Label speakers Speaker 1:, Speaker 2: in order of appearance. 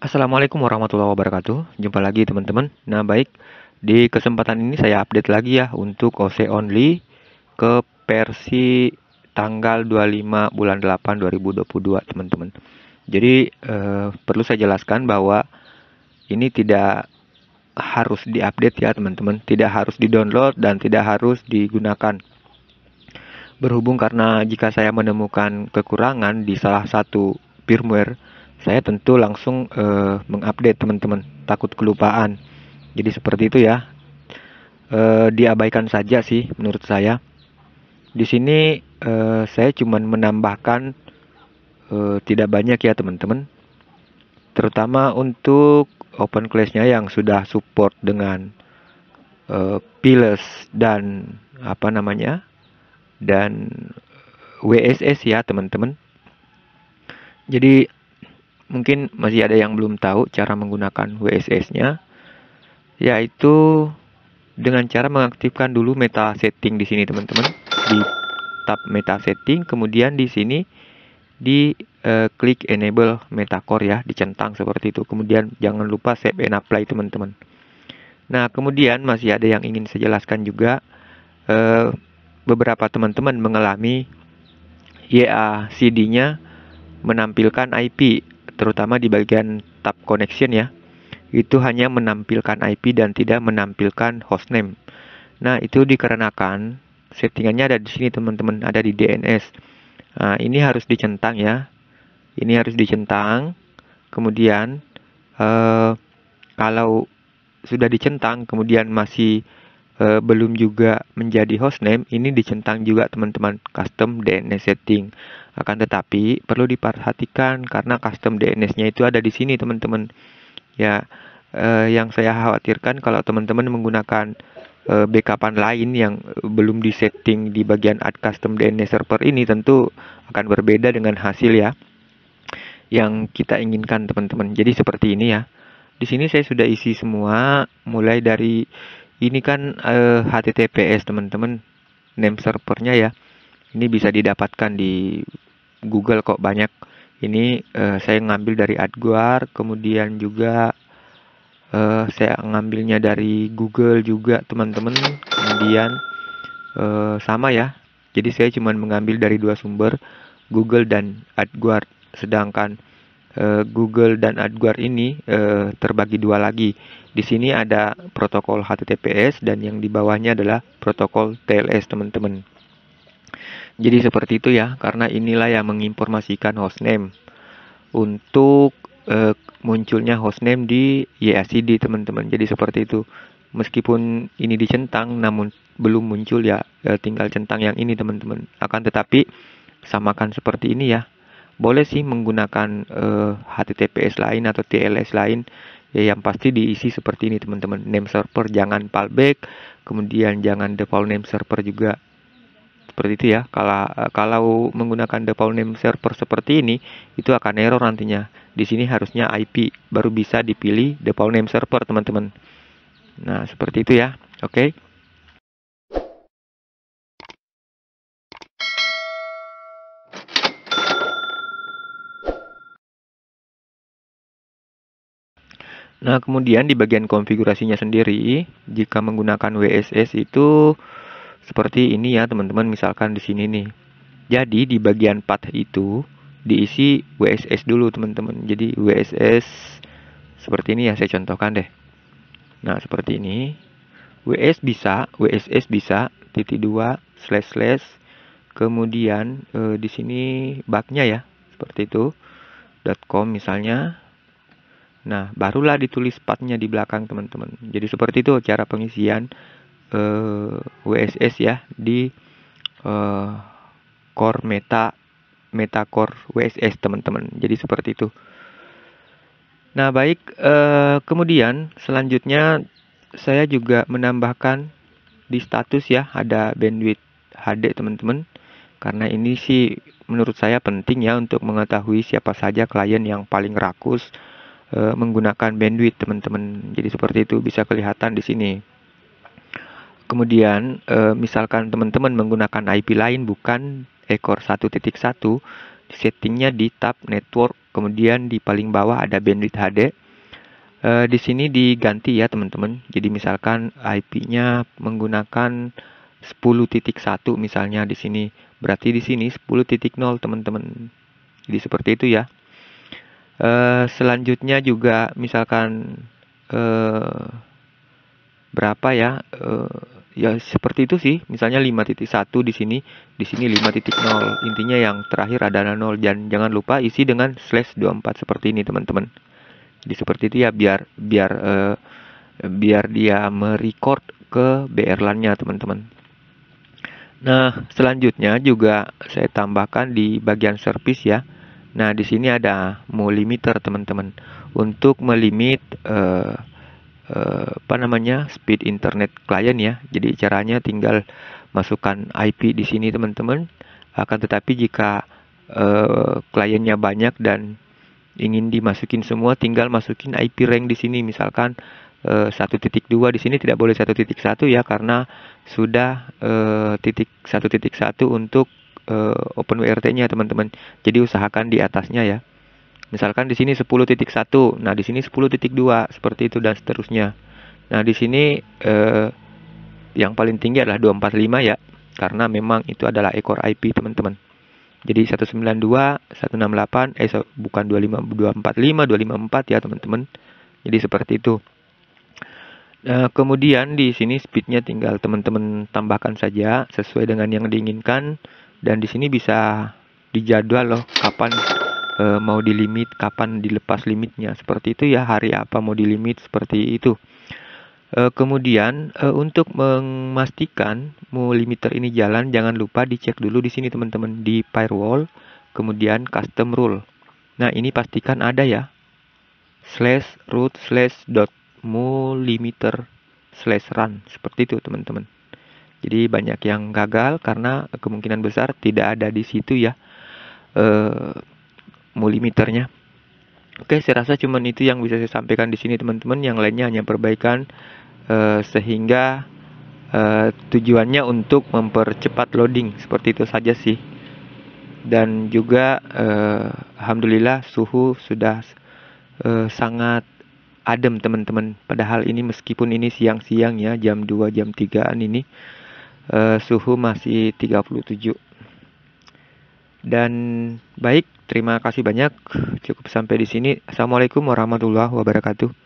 Speaker 1: Assalamualaikum warahmatullahi wabarakatuh Jumpa lagi teman-teman Nah baik Di kesempatan ini saya update lagi ya Untuk OC Only Ke versi tanggal 25 bulan 8 2022 teman-teman Jadi eh, perlu saya jelaskan bahwa Ini tidak harus diupdate ya teman-teman Tidak harus di download dan tidak harus digunakan Berhubung karena jika saya menemukan kekurangan di salah satu firmware, saya tentu langsung uh, mengupdate teman-teman, takut kelupaan. Jadi seperti itu ya. Uh, diabaikan saja sih menurut saya. Di sini uh, saya cuma menambahkan uh, tidak banyak ya teman-teman. Terutama untuk open classnya yang sudah support dengan uh, Piles dan apa namanya dan eh, WSS ya teman-teman. Jadi mungkin masih ada yang belum tahu cara menggunakan WSS-nya yaitu dengan cara mengaktifkan dulu meta setting di sini teman-teman di tab meta setting kemudian di sini di uh, klik enable meta core ya dicentang seperti itu kemudian jangan lupa save and apply teman-teman nah kemudian masih ada yang ingin saya jelaskan juga uh, beberapa teman-teman mengalami YA CD-nya menampilkan IP, terutama di bagian tab connection ya. Itu hanya menampilkan IP dan tidak menampilkan hostname. Nah, itu dikarenakan settingannya ada di sini teman-teman, ada di DNS. Nah, ini harus dicentang ya. Ini harus dicentang. Kemudian eh, kalau sudah dicentang kemudian masih uh, belum juga menjadi hostname, ini dicentang juga teman-teman custom DNS setting. Akan tetapi perlu diperhatikan karena custom DNS-nya itu ada di sini teman-teman. Ya, uh, yang saya khawatirkan kalau teman-teman menggunakan uh, backupan lain yang belum disetting di bagian add custom DNS server ini tentu akan berbeda dengan hasil ya yang kita inginkan teman-teman. Jadi seperti ini ya. Di sini saya sudah isi semua mulai dari ini kan uh, eh, HTTPS teman-teman name servernya ya ini bisa didapatkan di Google kok banyak ini uh, saya ngambil dari AdGuard kemudian juga uh, saya ngambilnya dari Google juga teman-teman kemudian uh, sama ya jadi saya cuma mengambil dari dua sumber Google dan AdGuard sedangkan Eh, Google dan AdGuard ini eh, terbagi dua lagi. Di sini ada protokol HTTPS dan yang di bawahnya adalah protokol TLS, teman-teman. Jadi seperti itu ya, karena inilah yang menginformasikan hostname untuk e, munculnya hostname di YACD teman-teman. Jadi seperti itu. Meskipun ini dicentang namun belum muncul ya tinggal centang yang ini teman-teman. Akan tetapi samakan seperti ini ya boleh sih menggunakan uh, eh, HTTPS lain atau TLS lain ya yang pasti diisi seperti ini teman-teman name server jangan fallback kemudian jangan default name server juga seperti itu ya kalau eh, kalau menggunakan default name server seperti ini itu akan error nantinya di sini harusnya IP baru bisa dipilih default name server teman-teman nah seperti itu ya oke okay. Nah, kemudian di bagian konfigurasinya sendiri, jika menggunakan WSS itu seperti ini ya, teman-teman, misalkan di sini nih. Jadi di bagian path itu diisi WSS dulu, teman-teman. Jadi WSS seperti ini ya, saya contohkan deh. Nah, seperti ini. WS bisa, WSS bisa titik 2 slash slash kemudian e, di sini baknya ya, seperti itu. .com misalnya Nah, barulah ditulis partnya di belakang teman-teman. Jadi seperti itu cara pengisian uh, eh, WSS ya di uh, core meta meta core WSS teman-teman. Jadi seperti itu. Nah, baik uh, kemudian selanjutnya saya juga menambahkan di status ya ada bandwidth HD teman-teman. Karena ini sih menurut saya penting ya untuk mengetahui siapa saja klien yang paling rakus e, menggunakan bandwidth teman-teman. Jadi seperti itu bisa kelihatan di sini. Kemudian e, misalkan teman-teman menggunakan IP lain bukan ekor 1.1, settingnya di tab network, kemudian di paling bawah ada bandwidth HD. E, eh, di sini diganti ya teman-teman. Jadi misalkan IP-nya menggunakan 10.1 misalnya di sini. Berarti di sini 10.0 teman-teman. Jadi seperti itu ya. Eh, selanjutnya juga misalkan uh, berapa ya? Uh, ya seperti itu sih misalnya 5.1 di sini di sini 5.0 intinya yang terakhir adalah 0 dan jangan lupa isi dengan slash 24 seperti ini teman-teman jadi seperti itu ya biar biar biar dia merecord ke BRLAN-nya teman-teman nah selanjutnya juga saya tambahkan di bagian service ya Nah, di sini ada mau limiter teman-teman untuk melimit uh, uh, apa namanya speed internet klien ya. Jadi caranya tinggal masukkan IP di sini teman-teman. Akan tetapi jika eh, kliennya banyak dan ingin dimasukin semua, tinggal masukin IP rank di sini misalkan eh, satu titik dua di sini tidak boleh satu titik satu ya karena sudah titik satu titik satu untuk uh, eh, OpenWRT-nya teman-teman. Jadi usahakan di atasnya ya. Misalkan di sini 10.1, nah di sini 10.2 seperti itu dan seterusnya. Nah di sini uh, yang paling tinggi adalah 245 ya, karena memang itu adalah ekor IP teman-teman. Jadi 192, 168, eh bukan 25, 245, 254 ya teman-teman. Jadi seperti itu. Nah, kemudian di sini speednya tinggal teman-teman tambahkan saja sesuai dengan yang diinginkan dan di sini bisa dijadwal loh kapan e, mau limit, kapan dilepas limitnya. Seperti itu ya hari apa mau di limit seperti itu. E, kemudian e, untuk memastikan mau limiter ini jalan, jangan lupa dicek dulu di sini teman-teman di firewall, kemudian custom rule. Nah ini pastikan ada ya slash root slash dot mu limiter slash run seperti itu teman-teman. Jadi banyak yang gagal karena kemungkinan besar tidak ada di situ ya eh, multimeternya. Oke, saya rasa cuman itu yang bisa saya sampaikan di sini teman-teman. Yang lainnya hanya perbaikan eh, sehingga eh, tujuannya untuk mempercepat loading seperti itu saja sih. Dan juga eh, alhamdulillah suhu sudah sangat adem teman-teman. Padahal ini meskipun ini siang-siang ya jam 2 jam 3an ini Eh, suhu masih 37 dan baik terima kasih banyak cukup sampai di sini assalamualaikum warahmatullahi wabarakatuh